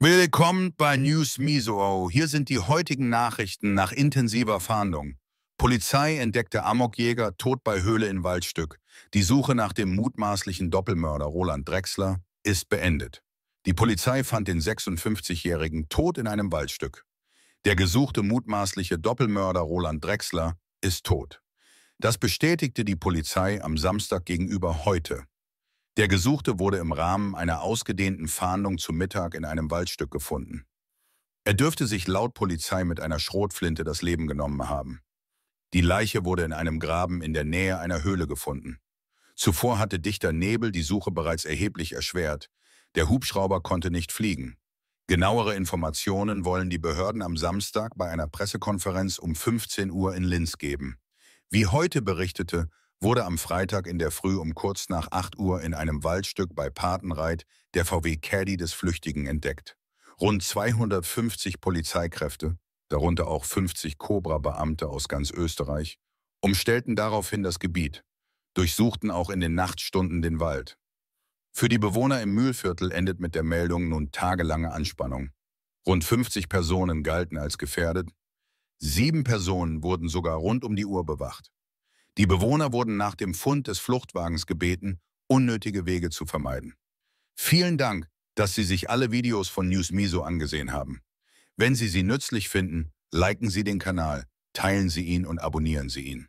Willkommen bei News Miso. Hier sind die heutigen Nachrichten nach intensiver Fahndung. Polizei entdeckte Amokjäger tot bei Höhle in Waldstück. Die Suche nach dem mutmaßlichen Doppelmörder Roland Drexler ist beendet. Die Polizei fand den 56-Jährigen tot in einem Waldstück. Der gesuchte mutmaßliche Doppelmörder Roland Drexler ist tot. Das bestätigte die Polizei am Samstag gegenüber heute. Der Gesuchte wurde im Rahmen einer ausgedehnten Fahndung zu Mittag in einem Waldstück gefunden. Er dürfte sich laut Polizei mit einer Schrotflinte das Leben genommen haben. Die Leiche wurde in einem Graben in der Nähe einer Höhle gefunden. Zuvor hatte dichter Nebel die Suche bereits erheblich erschwert. Der Hubschrauber konnte nicht fliegen. Genauere Informationen wollen die Behörden am Samstag bei einer Pressekonferenz um 15 Uhr in Linz geben. Wie heute berichtete, wurde am Freitag in der Früh um kurz nach 8 Uhr in einem Waldstück bei Patenreit der VW Caddy des Flüchtigen entdeckt. Rund 250 Polizeikräfte, darunter auch 50 Cobra-Beamte aus ganz Österreich, umstellten daraufhin das Gebiet, durchsuchten auch in den Nachtstunden den Wald. Für die Bewohner im Mühlviertel endet mit der Meldung nun tagelange Anspannung. Rund 50 Personen galten als gefährdet, sieben Personen wurden sogar rund um die Uhr bewacht. Die Bewohner wurden nach dem Fund des Fluchtwagens gebeten, unnötige Wege zu vermeiden. Vielen Dank, dass Sie sich alle Videos von News Miso angesehen haben. Wenn Sie sie nützlich finden, liken Sie den Kanal, teilen Sie ihn und abonnieren Sie ihn.